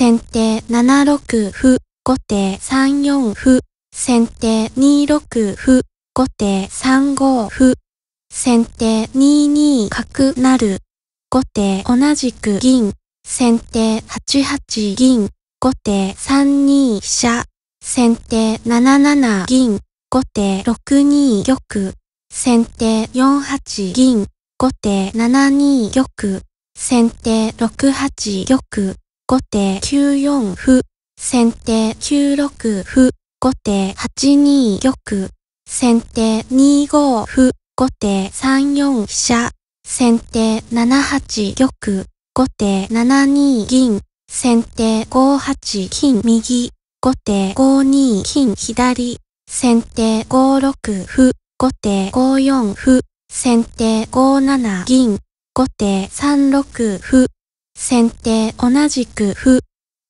先手7六歩、後手3四歩、先手2六歩、後手3五歩、先手2二角成、後手同じく銀、先手8八銀、後手3二飛車、先手7七銀、後手6二玉、先手4八銀、後手7二玉、先手6八玉、後手9四歩、先手9六歩、後手8二玉、先手2五歩、後手3四飛車、先手7八玉、後手7二銀、先手5八金右、後手5二金左、先手5六歩、後手5四歩、先手5七銀、後手3六歩、先手同じく歩。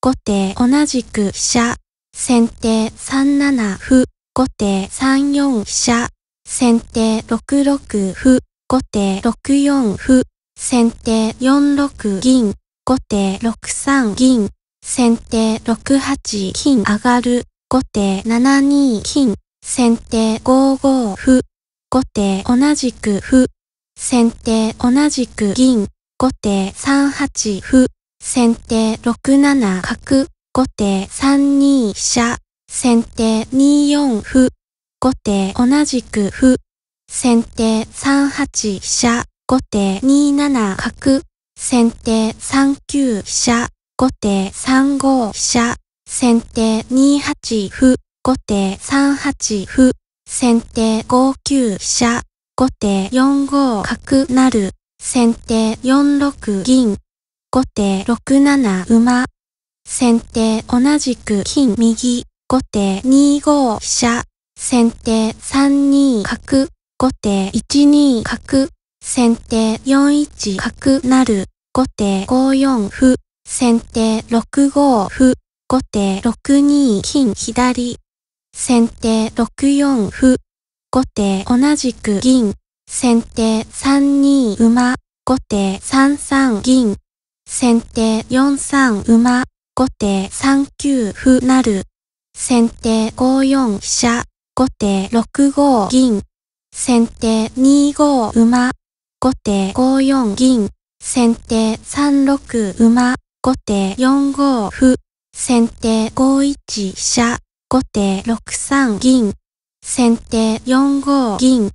後手同じく飛車。先手3七歩。後手3四飛車。先手6六歩。後手6四歩。先手4六銀。後手6三銀。先手6八金上がる。後手7二金。先手5五歩。後手同じく歩。先手同じく銀。後手3八歩、先手6七角、後手3二飛車、先手2四歩、後手同じく歩、先手3八飛車、後手2七角、先手3九飛車、後手3五飛車、先手2八歩、後手3八歩、先手5九飛車、後手4五角なる。先手4六銀。後手6七馬。先手同じく金右。後手2五飛車。先手3二角。後手1二角。先手4一角なる。後手5四歩。先手6五歩。後手6二金左。先手6四歩。後手同じく銀。先手3二馬、後手3三銀。先手4三馬、後手3九歩なる。先手5四飛車、後手6五銀。先手2五馬、後手5四銀。先手3六馬、後手4五歩。先手5一飛車、後手6三銀。先手4五銀。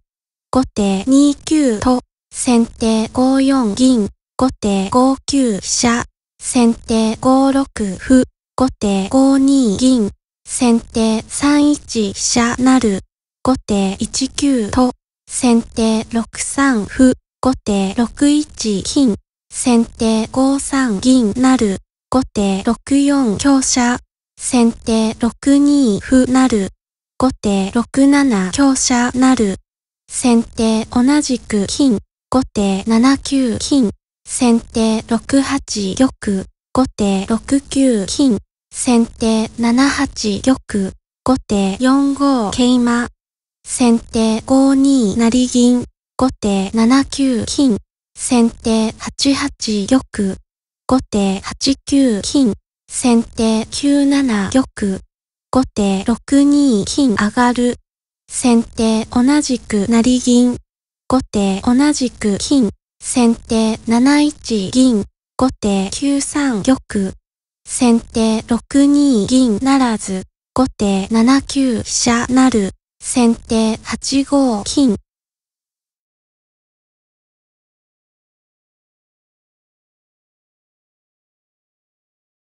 後手2九と、先手5四銀、後手5九飛車、先手5六歩、後手5二銀、先手3一飛車なる、後手1九と、先手6三歩、後手6一金、先手5三銀なる、後手6四強車、先手6二歩なる、後手6七強車なる。先手同じく金、後手7九金、先手6八玉、後手6九金、先手7八玉、後手4五桂馬、先手5二成銀、後手7九金、先手8八玉、後手8九金、先手9七玉、後手6二金上がる。先手同じく成銀。後手同じく金。先手7一銀。後手9三玉。先手6二銀ならず。後手7九飛車なる。先手8五金。